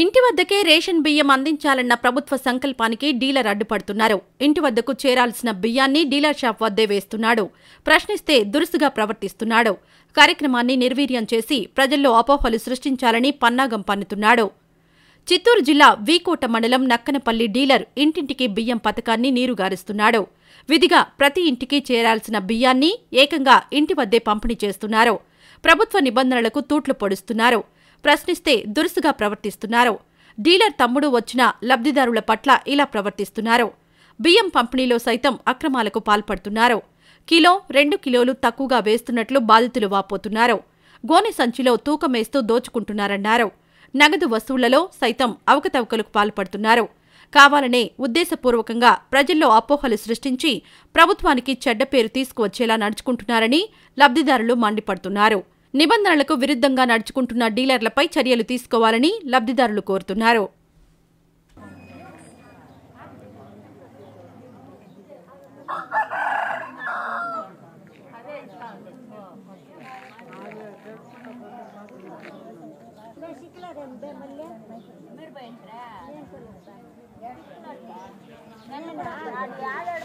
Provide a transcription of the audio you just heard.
ఇంటి వద్దకే రేషన్ బియ్యం అందించాలన్న ప్రభుత్వ సంకల్పానికి డీలర్ అడ్డుపడుతున్నారు ఇంటి వద్దకు చేరాల్సిన బియ్యాన్ని డీలర్ షాప్ వద్దే వేస్తున్నాడు ప్రశ్నిస్తే దురుసుగా ప్రవర్తిస్తున్నాడు కార్యక్రమాన్ని నిర్వీర్యం చేసి ప్రజల్లో అపోహలు సృష్టించాలని పన్నాగం పన్నుతున్నాడు చిత్తూరు జిల్లా వీకోట మండలం నక్కనపల్లి డీలర్ ఇంటింటికి బియ్యం పథకాన్ని నీరుగారుస్తున్నాడు విధిగా ప్రతి ఇంటికి చేరాల్సిన బియ్యాన్ని ఏకంగా ఇంటి వద్దే పంపిణీ చేస్తున్నారు ప్రభుత్వ నిబంధనలకు తూట్లు పొడుస్తున్నారు ప్రశ్నిస్తే దురుసుగా ప్రవర్తిస్తున్నారు డీలర్ తమ్ముడు వచ్చిన లబ్ధిదారుల పట్ల ఇలా ప్రవర్తిస్తున్నారు బియ్యం పంపిణీలో సైతం అక్రమాలకు పాల్పడుతున్నారు కిలో రెండు కిలోలు తక్కువగా వేస్తున్నట్లు బాధితులు వాపోతున్నారు గోని సంచిలో తూకమేస్తూ దోచుకుంటున్నారన్నారు నగదు వసూళ్లలో సైతం అవకతవకలకు పాల్పడుతున్నారు కావాలనే ఉద్దేశపూర్వకంగా ప్రజల్లో అపోహలు సృష్టించి ప్రభుత్వానికి చెడ్డ పేరు తీసుకువచ్చేలా నడుచుకుంటున్నారని లబ్ధిదారులు మండిపడుతున్నారు నిబంధనలకు విరుద్ధంగా నడుచుకుంటున్న డీలర్లపై చర్యలు తీసుకోవాలని లబ్ధిదారులు కోరుతున్నారు మీరు